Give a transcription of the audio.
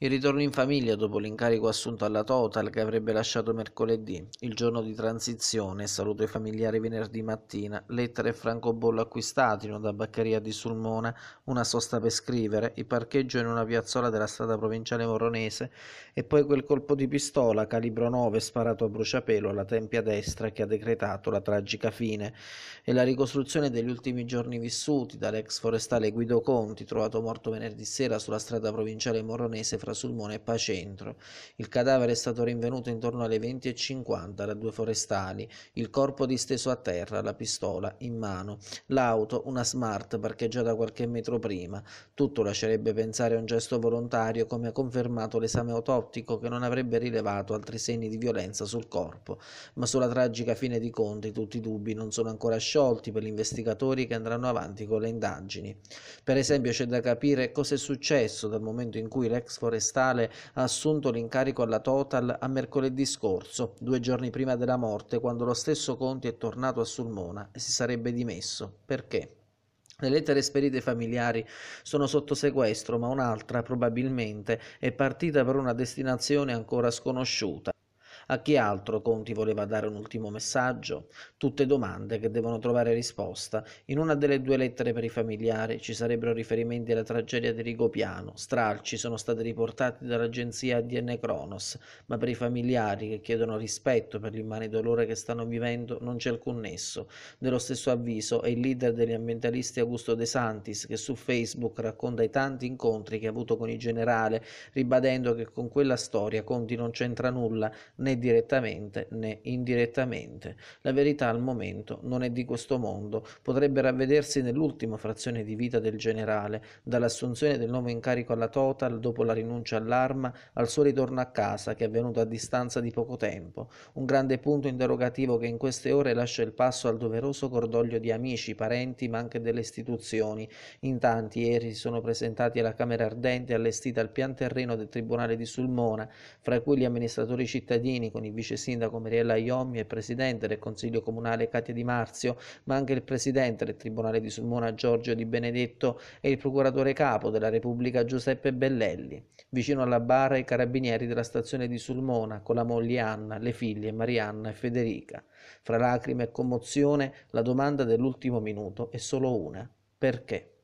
Il ritorno in famiglia dopo l'incarico assunto alla Total che avrebbe lasciato mercoledì, il giorno di transizione, saluto ai familiari venerdì mattina, lettere e francobollo acquistati in una tabaccheria di Sulmona, una sosta per scrivere, il parcheggio in una piazzola della strada provinciale moronese e poi quel colpo di pistola calibro 9 sparato a bruciapelo alla tempia destra che ha decretato la tragica fine e la ricostruzione degli ultimi giorni vissuti dall'ex forestale Guido Conti, trovato morto venerdì sera sulla strada provinciale moronese sinistra sul Mone Pacentro. Il cadavere è stato rinvenuto intorno alle 20.50 da due forestali, il corpo disteso a terra, la pistola in mano, l'auto, una smart parcheggiata qualche metro prima. Tutto lascerebbe pensare a un gesto volontario come ha confermato l'esame autottico, che non avrebbe rilevato altri segni di violenza sul corpo. Ma sulla tragica fine di conti tutti i dubbi non sono ancora sciolti per gli investigatori che andranno avanti con le indagini. Per esempio c'è da capire cosa è successo dal momento in cui l'ex forestale forestale ha assunto l'incarico alla Total a mercoledì scorso, due giorni prima della morte, quando lo stesso Conti è tornato a Sulmona e si sarebbe dimesso. Perché? Le lettere spedite familiari sono sotto sequestro, ma un'altra, probabilmente, è partita per una destinazione ancora sconosciuta. A chi altro Conti voleva dare un ultimo messaggio? Tutte domande che devono trovare risposta. In una delle due lettere per i familiari ci sarebbero riferimenti alla tragedia di Rigopiano. Stralci sono stati riportati dall'agenzia ADN Cronos, ma per i familiari che chiedono rispetto per l'immane dolore che stanno vivendo non c'è alcun nesso. Dello stesso avviso è il leader degli ambientalisti Augusto De Santis che su Facebook racconta i tanti incontri che ha avuto con il generale, ribadendo che con quella storia Conti non c'entra nulla né direttamente né indirettamente. La verità al momento non è di questo mondo, potrebbe ravvedersi nell'ultima frazione di vita del generale, dall'assunzione del nuovo incarico alla Total dopo la rinuncia all'arma al suo ritorno a casa che è avvenuto a distanza di poco tempo, un grande punto interrogativo che in queste ore lascia il passo al doveroso cordoglio di amici, parenti ma anche delle istituzioni. In tanti ieri si sono presentati alla Camera Ardente allestita al pian terreno del Tribunale di Sulmona, fra cui gli amministratori cittadini comuni con il vice sindaco Mariella Iommi e il presidente del Consiglio Comunale Katia Di Marzio, ma anche il presidente del Tribunale di Sulmona Giorgio Di Benedetto e il procuratore capo della Repubblica Giuseppe Bellelli. Vicino alla bara i carabinieri della stazione di Sulmona con la moglie Anna, le figlie Marianna e Federica. Fra lacrime e commozione la domanda dell'ultimo minuto è solo una. Perché?